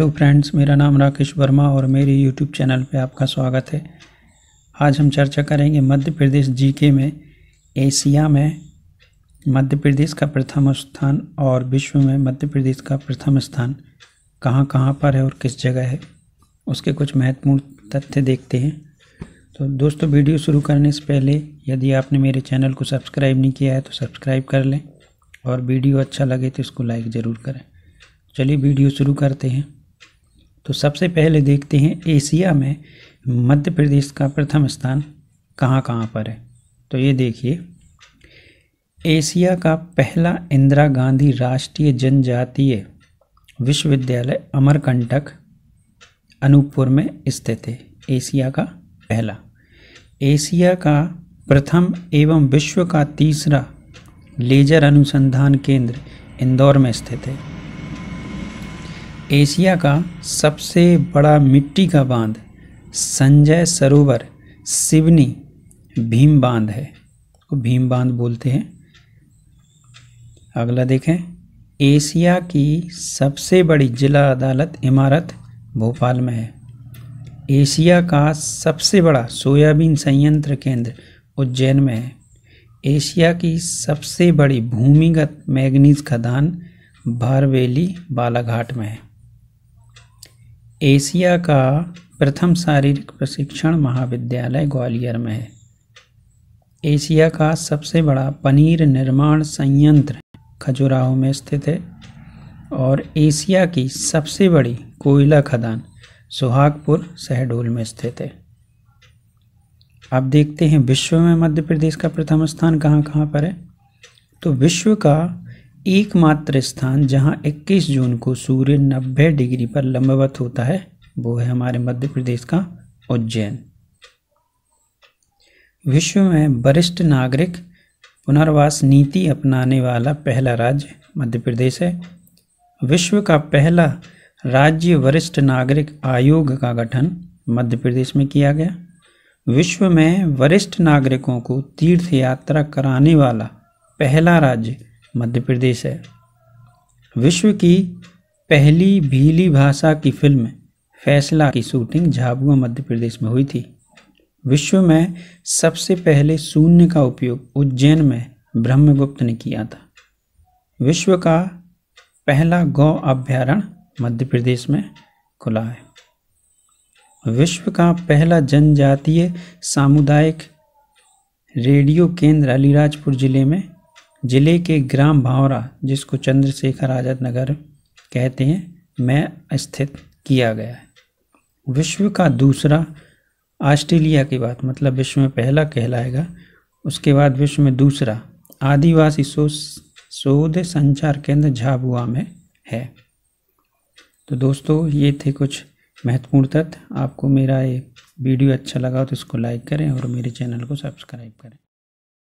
hello friends मेरा नाम राकेश वर्मा और मेरे यूट्यूब चैनल पे आपका स्वागत है आज हम चर्चा करेंगे मध्य प्रदेश जीके में एशिया में मध्य प्रदेश का प्रथम स्थान और विश्व में मध्य प्रदेश का प्रथम स्थान कहाँ कहाँ पर है और किस जगह है उसके कुछ महत्वपूर्ण तथ्य देखते हैं तो दोस्तों वीडियो शुरू करने से पहले यदि आपने मेरे चैनल को सब्सक्राइब नहीं किया है तो सब्सक्राइब कर लें और वीडियो अच्छा लगे तो इसको लाइक ज़रूर करें चलिए वीडियो शुरू करते हैं तो सबसे पहले देखते हैं एशिया में मध्य प्रदेश का प्रथम स्थान कहाँ कहाँ पर है तो ये देखिए एशिया का पहला इंदिरा गांधी राष्ट्रीय जनजातीय विश्वविद्यालय अमरकंटक अनूपपुर में स्थित है एशिया का पहला एशिया का प्रथम एवं विश्व का तीसरा लेजर अनुसंधान केंद्र इंदौर में स्थित है एशिया का सबसे बड़ा मिट्टी का बांध संजय सरोवर सिवनी भीम बांध है उसको भीम बांध बोलते हैं अगला देखें एशिया की सबसे बड़ी जिला अदालत इमारत भोपाल में है एशिया का सबसे बड़ा सोयाबीन संयंत्र केंद्र उज्जैन में है एशिया की सबसे बड़ी भूमिगत मैग्नीज खदान भारवेली बालाघाट में है एशिया का प्रथम शारीरिक प्रशिक्षण महाविद्यालय ग्वालियर में है एशिया का सबसे बड़ा पनीर निर्माण संयंत्र खजुराहो में स्थित है और एशिया की सबसे बड़ी कोयला खदान सुहागपुर शहडोल में स्थित है आप देखते हैं विश्व में मध्य प्रदेश का प्रथम स्थान कहाँ कहाँ पर है तो विश्व का एकमात्र स्थान जहां 21 जून को सूर्य 90 डिग्री पर लंबवत होता है वो है हमारे मध्य प्रदेश का उज्जैन विश्व में वरिष्ठ नागरिक पुनर्वास नीति अपनाने वाला पहला राज्य मध्य प्रदेश है विश्व का पहला राज्य वरिष्ठ नागरिक आयोग का गठन मध्य प्रदेश में किया गया विश्व में वरिष्ठ नागरिकों को तीर्थ यात्रा कराने वाला पहला राज्य मध्य प्रदेश है विश्व की पहली भीली भाषा की फिल्म फैसला की शूटिंग झाबुआ मध्य प्रदेश में हुई थी विश्व में सबसे पहले शून्य का उपयोग उज्जैन में ब्रह्मगुप्त ने किया था विश्व का पहला गौ अभ्यारण्य मध्य प्रदेश में खुला है विश्व का पहला जनजातीय सामुदायिक रेडियो केंद्र अलीराजपुर ज़िले में जिले के ग्राम भावरा जिसको चंद्रशेखर आज़ाद नगर कहते हैं में स्थित किया गया है विश्व का दूसरा ऑस्ट्रेलिया की बात मतलब विश्व में पहला कहलाएगा उसके बाद विश्व में दूसरा आदिवासी शोध संचार केंद्र झाबुआ में है तो दोस्तों ये थे कुछ महत्वपूर्ण तथ्य आपको मेरा ये वीडियो अच्छा लगा तो इसको लाइक करें और मेरे चैनल को सब्सक्राइब करें